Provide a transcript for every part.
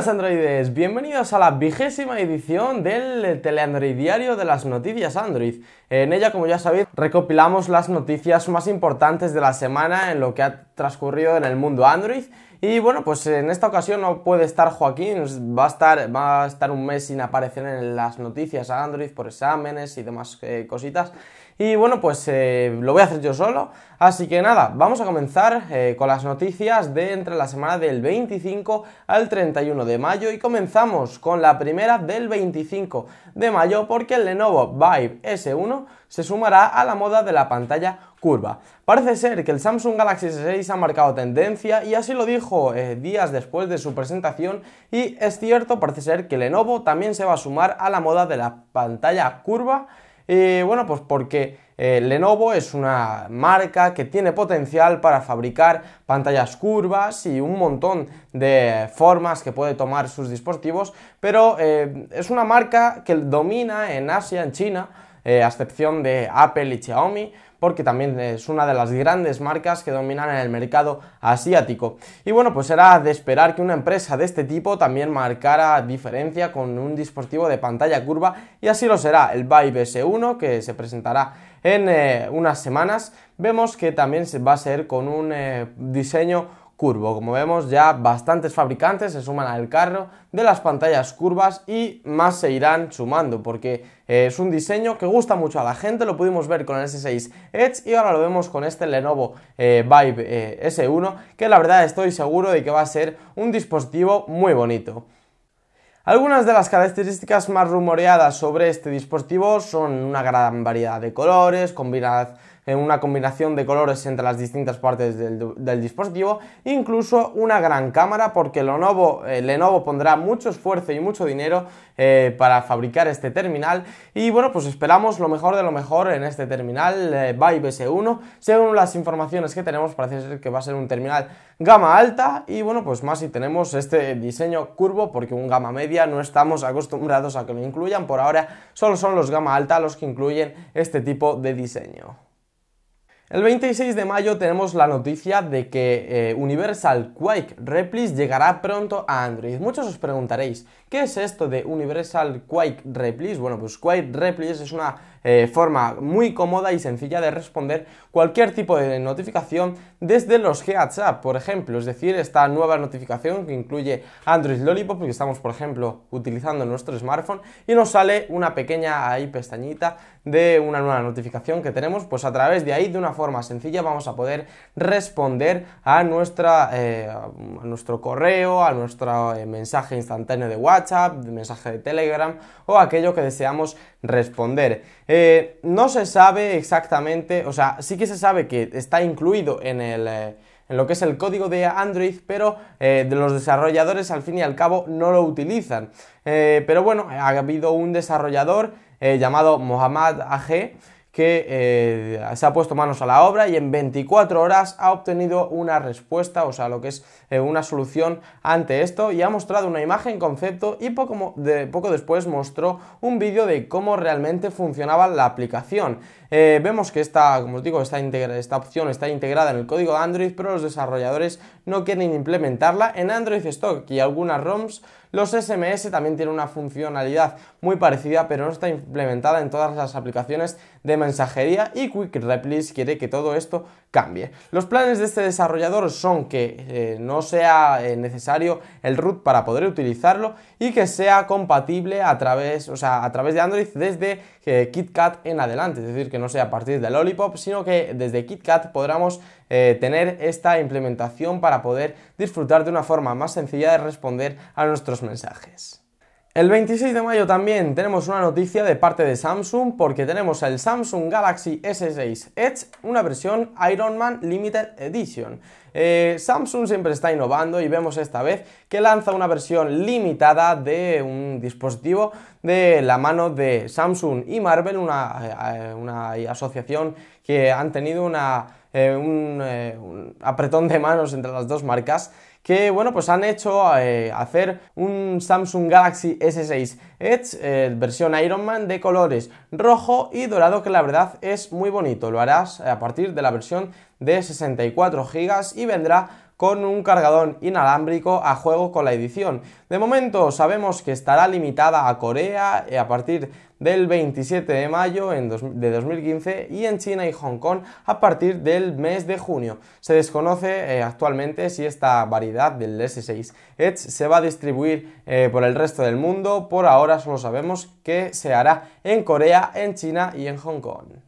¡Hola androides, bienvenidos a la vigésima edición del Diario de las noticias Android. En ella, como ya sabéis, recopilamos las noticias más importantes de la semana en lo que ha transcurrido en el mundo Android. Y bueno, pues en esta ocasión no puede estar Joaquín, va a estar, un mes sin aparecer en las noticias Android por exámenes y demás eh, cositas. Y bueno, pues eh, lo voy a hacer yo solo. Así que nada, vamos a comenzar eh, con las noticias de entre la semana del 25 al 31 de mayo y comenzamos con la primera del 25 de mayo porque el Lenovo Vibe S1 se sumará a la moda de la pantalla curva. Parece ser que el Samsung Galaxy S6 ha marcado tendencia y así lo dijo eh, días después de su presentación y es cierto, parece ser que Lenovo también se va a sumar a la moda de la pantalla curva y bueno, pues porque eh, Lenovo es una marca que tiene potencial para fabricar pantallas curvas y un montón de formas que puede tomar sus dispositivos, pero eh, es una marca que domina en Asia, en China, eh, a excepción de Apple y Xiaomi porque también es una de las grandes marcas que dominan en el mercado asiático. Y bueno, pues era de esperar que una empresa de este tipo también marcara diferencia con un dispositivo de pantalla curva y así lo será el Vive S1 que se presentará en eh, unas semanas. Vemos que también se va a ser con un eh, diseño curvo. Como vemos ya bastantes fabricantes se suman al carro de las pantallas curvas y más se irán sumando porque eh, es un diseño que gusta mucho a la gente, lo pudimos ver con el S6 Edge y ahora lo vemos con este Lenovo eh, Vibe eh, S1 que la verdad estoy seguro de que va a ser un dispositivo muy bonito. Algunas de las características más rumoreadas sobre este dispositivo son una gran variedad de colores, combinadas en una combinación de colores entre las distintas partes del, dispositivo, incluso una gran cámara porque Lenovo, eh, Lenovo pondrá mucho esfuerzo y mucho dinero eh, para fabricar este terminal y bueno pues esperamos lo mejor de lo mejor en este terminal eh, Vive S1 según las informaciones que tenemos parece ser que va a ser un terminal gama alta y bueno pues más si tenemos este diseño curvo porque un gama media no estamos acostumbrados a que lo incluyan por ahora solo son los gama alta los que incluyen este tipo de diseño. El 26 de mayo tenemos la noticia de que eh, Universal Quake Replis llegará pronto a Android. Muchos os preguntaréis, ¿qué es esto de Universal Quake Replis? Bueno, pues Quake Replis es una eh, forma muy cómoda y sencilla de responder cualquier tipo de notificación desde los WhatsApp, por ejemplo, es decir, esta nueva notificación que incluye Android Lollipop, porque estamos, por ejemplo, utilizando nuestro smartphone, y nos sale una pequeña ahí pestañita de una nueva notificación que tenemos, pues a través de ahí, de una forma sencilla, vamos a poder responder a, nuestra, eh, a nuestro correo, a nuestro eh, mensaje instantáneo de WhatsApp, de mensaje de Telegram o aquello que deseamos responder. Eh, no se sabe exactamente, o sea, sí que se sabe que está incluido en el... Eh, en lo que es el código de Android, pero eh, de los desarrolladores al fin y al cabo no lo utilizan. pero bueno, ha habido un desarrollador llamado Mohammad AG que eh, se ha puesto manos a la obra y en 24 horas ha obtenido una respuesta, o sea, lo que es eh, una solución ante esto y ha mostrado una imagen concepto y poco, poco después mostró un vídeo de cómo realmente funcionaba la aplicación. Eh, vemos que esta, como esta opción está integrada en el código de Android, pero los desarrolladores no quieren implementarla en Android Stock y algunas ROMs. Los SMS también tienen una funcionalidad muy parecida, pero no está implementada en todas las aplicaciones de mensajería y Quick Replies quiere que todo esto cambie. Los planes de este desarrollador son que eh, no sea eh, necesario el root para poder utilizarlo y que sea compatible a través, o sea, a través de Android desde eh, KitKat en adelante, es decir, que no sea a partir de Lollipop, sino que desde KitKat podamos tener esta implementación para poder disfrutar de una forma más sencilla de responder a nuestros mensajes. El 26 de mayo también tenemos una noticia de parte de Samsung porque tenemos el Samsung Galaxy S6 Edge, una versión Iron Man Limited Edition. Eh, Samsung siempre está innovando y vemos esta vez que lanza una versión limitada de un dispositivo de la mano de Samsung y Marvel, una, eh, asociación que han tenido eh, un apretón de manos entre las dos marcas que bueno, pues han hecho eh, hacer un Samsung Galaxy S6 Edge eh, versión Iron Man de colores rojo y dorado que la verdad es muy bonito. Lo harás a partir de la versión de 64 GB y vendrá con un cargador inalámbrico a juego con la edición. De momento sabemos que estará limitada a Corea eh, a partir del 27 de mayo de 2015 y en China y Hong Kong a partir del mes de junio. Se desconoce eh, actualmente si esta variedad del S6 Edge se va a distribuir eh, por el resto del mundo. Por ahora solo sabemos que se hará en Corea, en China y en Hong Kong.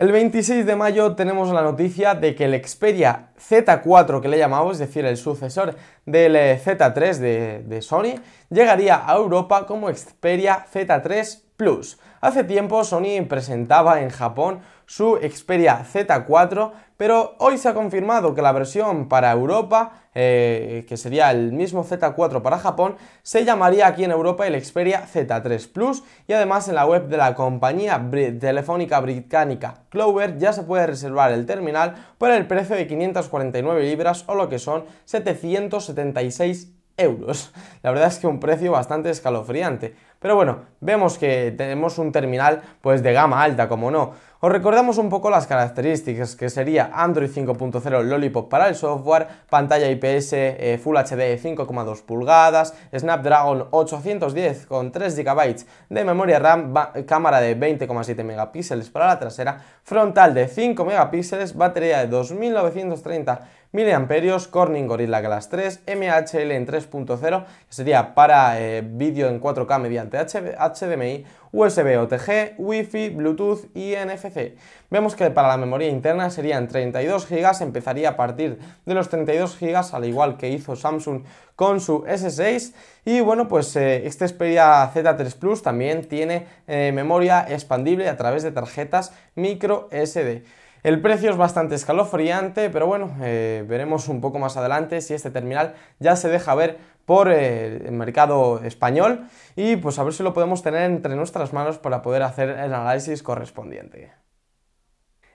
El 26 de mayo tenemos la noticia de que el Xperia Z4 que le llamamos, es decir, el sucesor del eh, Z3 de, de Sony, llegaría a Europa como Xperia Z3 Plus. Hace tiempo Sony presentaba en Japón su Xperia Z4, pero hoy se ha confirmado que la versión para Europa, eh, que sería el mismo Z4 para Japón, se llamaría aquí en Europa el Xperia Z3 Plus y además en la web de la compañía telefónica británica Clover ya se puede reservar el terminal por el precio de 549 libras o lo que son 776 euros. La verdad es que un precio bastante escalofriante. Pero bueno, vemos que tenemos un terminal pues de gama alta, como no. Os recordamos un poco las características, que sería Android 5.0 Lollipop para el software, pantalla IPS eh, Full HD 5,2 pulgadas, Snapdragon 810 con 3 GB de memoria RAM, cámara de 20,7 megapíxeles para la trasera, frontal de 5 megapíxeles, batería de 2930 mAh, Corning Gorilla Glass 3, MHL en 3.0, que sería para eh, vídeo en 4K mediante HDMI, USB OTG, Wi-Fi, Bluetooth y NFC. Vemos que para la memoria interna serían 32 GB, empezaría a partir de los 32 GB, al igual que hizo Samsung con su S6. Y bueno, pues eh, este Xperia Z3 Plus también tiene eh, memoria expandible a través de tarjetas micro SD. El precio es bastante escalofriante, pero bueno, eh, veremos un poco más adelante si este terminal ya se deja ver por eh, el mercado español y pues a ver si lo podemos tener entre nuestras manos para poder hacer el análisis correspondiente.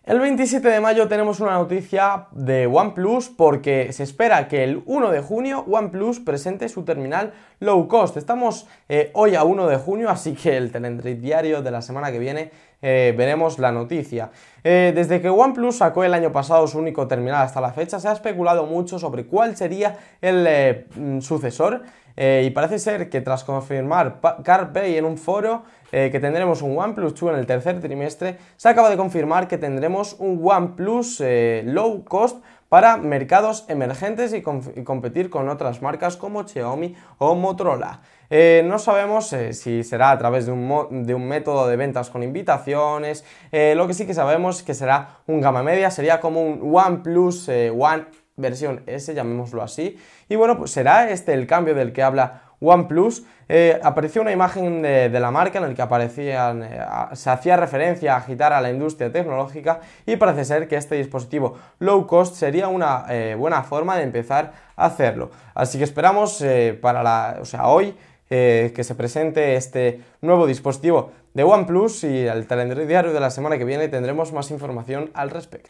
El 27 de mayo tenemos una noticia de OnePlus porque se espera que el 1 de junio OnePlus presente su terminal low cost. Estamos eh, hoy a 1 de junio, así que el diario de la semana que viene eh, veremos la noticia. Eh, desde que OnePlus sacó el año pasado su único terminal hasta la fecha, se ha especulado mucho sobre cuál sería el mm, sucesor. y parece ser que tras confirmar CarPay en un foro, eh, que tendremos un OnePlus 2 en el tercer trimestre, se acaba de confirmar que tendremos un OnePlus eh, low cost para mercados emergentes y, competir con otras marcas como Xiaomi o Motorola. Eh, no sabemos si será a través de un, método de ventas con invitaciones, lo que sí que sabemos es que será un gama media, sería como un OnePlus One versión S, llamémoslo así. Y bueno, pues será este el cambio del que habla OnePlus, eh, apareció una imagen de, la marca en la que aparecían, eh, se hacía referencia a agitar a la industria tecnológica y parece ser que este dispositivo low cost sería una eh, buena forma de empezar a hacerlo. Así que esperamos para hoy que se presente este nuevo dispositivo de OnePlus y el calendario diario de la semana que viene tendremos más información al respecto.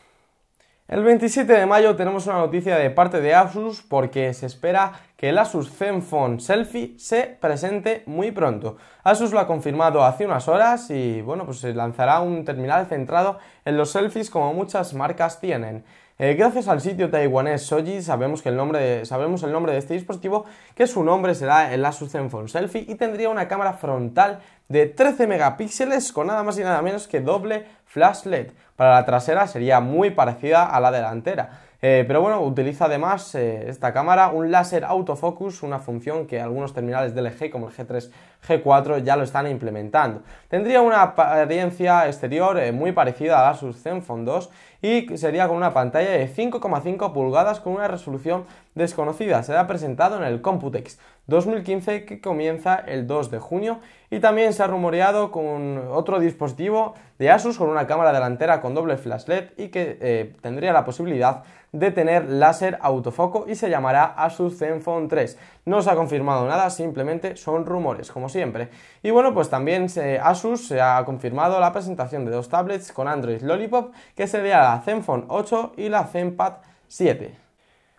El 27 de mayo tenemos una noticia de parte de Asus porque se espera que el Asus Zenfone Selfie se presente muy pronto. Asus lo ha confirmado hace unas horas y bueno, pues se lanzará un terminal centrado en los selfies como muchas marcas tienen. Eh, gracias al sitio taiwanés Soji sabemos, que el nombre de, sabemos el nombre de este dispositivo, que su nombre será el Asus Zenfone Selfie y tendría una cámara frontal de 13 megapíxeles con nada más y nada menos que doble flash LED. Para la trasera sería muy parecida a la delantera. Eh, pero bueno, utiliza además eh, esta cámara un láser autofocus, una función que algunos terminales LG como el G3 G4 ya lo están implementando. Tendría una apariencia exterior eh, muy parecida a la Asus Zenfone 2 y sería con una pantalla de 5,5 pulgadas con una resolución desconocida. Será presentado en el Computex 2015 que comienza el 2 de junio y también se ha rumoreado con otro dispositivo de Asus con una cámara delantera con doble flash LED y que eh, tendría la posibilidad de tener láser autofoco y se llamará Asus Zenfone 3. No se ha confirmado nada, simplemente son rumores, como siempre. Y bueno, pues también Asus se ha confirmado la presentación de dos tablets con Android Lollipop, que sería la Zenfone 8 y la Zenpad 7.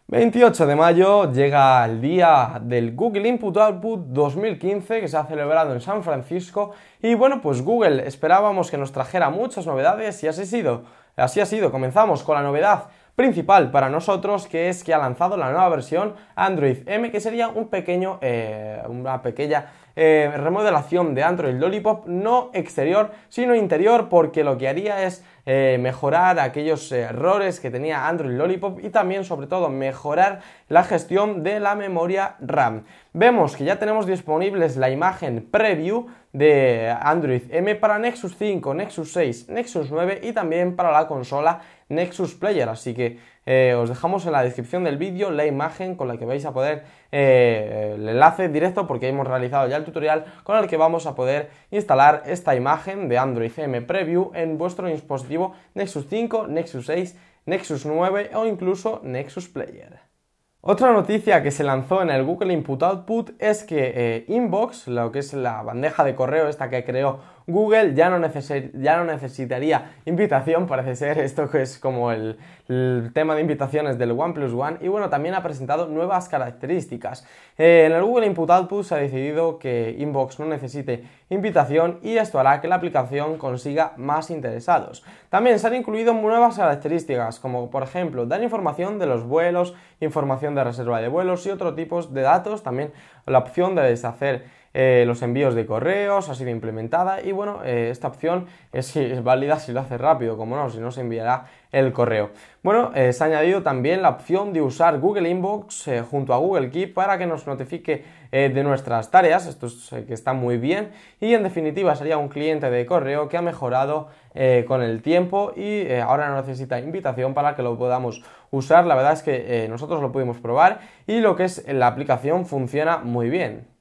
28 de mayo llega el día del Google Input Output 2015 que se ha celebrado en San Francisco y bueno pues Google esperábamos que nos trajera muchas novedades y así ha sido. Así ha sido, comenzamos con la novedad principal para nosotros, que es que ha lanzado la nueva versión Android M, que sería un pequeño, eh, una pequeña eh, remodelación de Android Lollipop, no exterior, sino interior, porque lo que haría es eh, mejorar aquellos errores que tenía Android Lollipop y también sobre todo mejorar la gestión de la memoria RAM. Vemos que ya tenemos disponibles la imagen preview de Android M para Nexus 5, Nexus 6, Nexus 9 y también para la consola Nexus Player. Así que eh, os dejamos en la descripción del vídeo la imagen con la que vais a poder eh, el enlace directo porque hemos realizado ya el tutorial con el que vamos a poder instalar esta imagen de Android M Preview en vuestro dispositivo Nexus 5, Nexus 6, Nexus 9 o incluso Nexus Player. Otra noticia que se lanzó en el Google Input Output es que eh, Inbox, lo que es la bandeja de correo esta que creó Google ya no, ya no necesitaría invitación, parece ser, esto que es como el, tema de invitaciones del OnePlus One, y bueno, también ha presentado nuevas características. Eh, en el Google Input Output se ha decidido que Inbox no necesite invitación y esto hará que la aplicación consiga más interesados. También se han incluido nuevas características, como por ejemplo, dar información de los vuelos, información de reserva de vuelos y otro tipo de datos, también la opción de deshacer eh, los envíos de correos, ha sido implementada y bueno, eh, esta opción es, válida si lo hace rápido, como no, si no se enviará el correo. Bueno, eh, se ha añadido también la opción de usar Google Inbox junto a Google Keep para que nos notifique de nuestras tareas, esto es, que está muy bien y en definitiva sería un cliente de correo que ha mejorado con el tiempo y ahora no necesita invitación para que lo podamos usar, la verdad es que nosotros lo pudimos probar y lo que es la aplicación funciona muy bien.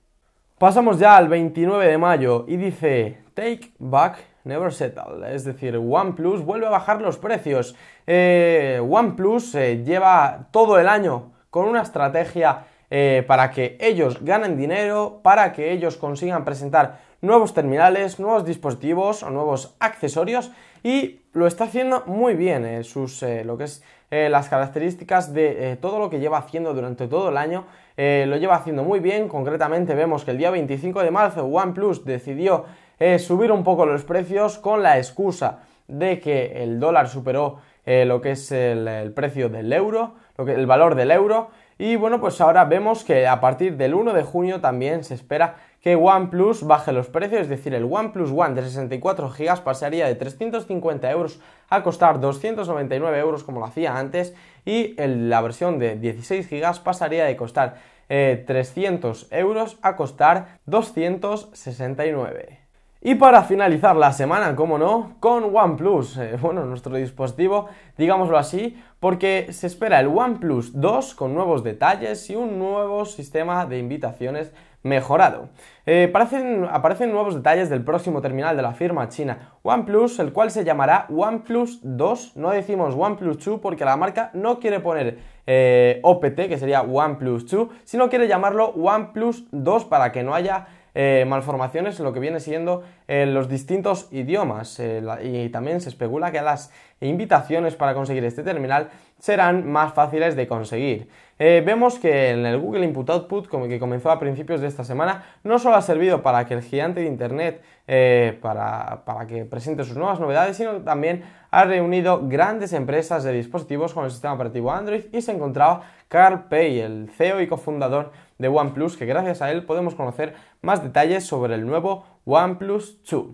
Pasamos ya al 29 de mayo y dice Take Back Never Settle, es decir, OnePlus vuelve a bajar los precios. Eh, OnePlus eh, lleva todo el año con una estrategia eh, para que ellos ganen dinero, para que ellos consigan presentar nuevos terminales, nuevos dispositivos o nuevos accesorios y lo está haciendo muy bien sus lo que es las características de todo lo que lleva haciendo durante todo el año eh, lo lleva haciendo muy bien. Concretamente vemos que el día 25 de marzo OnePlus decidió eh, subir un poco los precios con la excusa de que el dólar superó eh, lo que es el, precio del euro, lo que, el valor del euro. Y bueno, pues ahora vemos que a partir del 1 de junio también se espera que OnePlus baje los precios, es decir, el OnePlus One de 64 GB pasaría de 350 euros a costar 299 euros como lo hacía antes y la versión de 16 GB pasaría de costar eh, 300 euros a costar 269. Y para finalizar la semana, como no, con OnePlus, eh, bueno, nuestro dispositivo, digámoslo así, porque se espera el OnePlus 2 con nuevos detalles y un nuevo sistema de invitaciones mejorado. Eh, aparecen, nuevos detalles del próximo terminal de la firma china OnePlus, el cual se llamará OnePlus 2. No decimos OnePlus 2 porque la marca no quiere poner eh, OPT, que sería OnePlus 2, sino quiere llamarlo OnePlus 2 para que no haya eh, malformaciones en lo que viene siendo en eh, los distintos idiomas eh, y también se especula que las invitaciones para conseguir este terminal serán más fáciles de conseguir. vemos que en el Google Input Output, como que comenzó a principios de esta semana, no solo ha servido para que el gigante de Internet para, para que presente sus nuevas novedades, sino también ha reunido grandes empresas de dispositivos con el sistema operativo Android y se encontraba Carl Pei, el CEO y cofundador de OnePlus, que gracias a él podemos conocer más detalles sobre el nuevo OnePlus 2.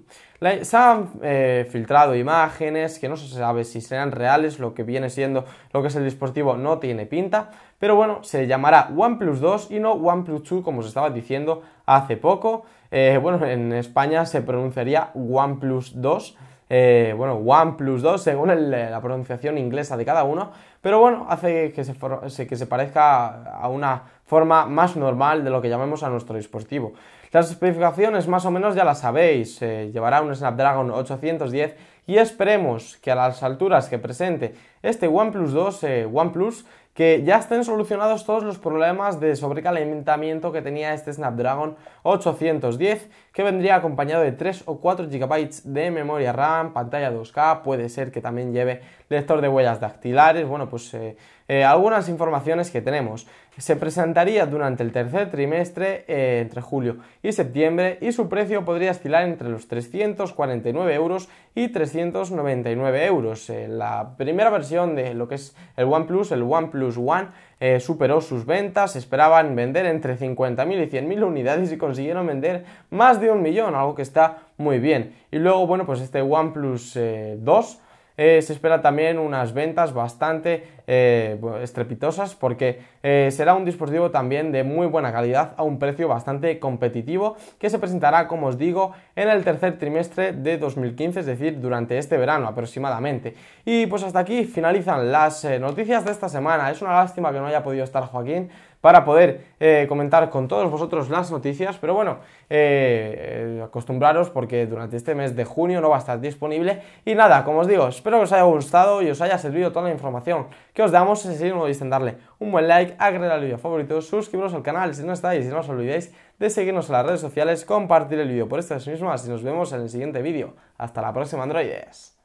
se han eh, filtrado imágenes que no se sabe si serán reales, lo que viene siendo lo que es el dispositivo no tiene pinta, pero bueno, se llamará OnePlus 2 y no OnePlus 2 como se estaba diciendo hace poco. Eh, bueno, en España se pronunciaría OnePlus 2 eh, bueno, OnePlus 2, según eh, la pronunciación inglesa de cada uno, pero bueno, hace que se, parezca a una forma más normal de lo que llamemos a nuestro dispositivo. Las especificaciones más o menos ya las sabéis, eh, llevará un Snapdragon 810 y esperemos que a las alturas que presente este OnePlus 2, OnePlus que ya estén solucionados todos los problemas de sobrecalentamiento que tenía este Snapdragon 810, que vendría acompañado de 3 o 4 GB de memoria RAM, pantalla 2K, puede ser que también lleve lector de huellas dactilares, bueno, pues eh, eh, algunas informaciones que tenemos. Se presentaría durante el tercer trimestre, eh, entre julio y septiembre, y su precio podría oscilar entre los 349 euros y 399 euros. la primera versión de lo que es el OnePlus, el OnePlus One eh, superó sus ventas, esperaban vender entre 50.000 y 100.000 unidades y consiguieron vender más de un millón, algo que está muy bien. Y luego, bueno, pues este OnePlus 2 eh, eh, se espera también unas ventas bastante eh, estrepitosas porque eh, será un dispositivo también de muy buena calidad a un precio bastante competitivo que se presentará, como os digo, en el tercer trimestre de 2015, es decir, durante este verano aproximadamente. Y pues hasta aquí finalizan las noticias de esta semana. Es una lástima que no haya podido estar Joaquín para poder eh, comentar con todos vosotros las noticias. Pero bueno, eh, acostumbraros porque durante este mes de junio no va a estar disponible. Y nada, como os digo, espero que os haya gustado y os haya servido toda la información que os damos. Si no olvidéis darle un buen like, agregar el vídeo favorito, suscribiros al canal si no estáis y no os olvidéis de seguirnos en las redes sociales, compartir el vídeo por estas mismas y nos vemos en el siguiente vídeo. Hasta la próxima, androides.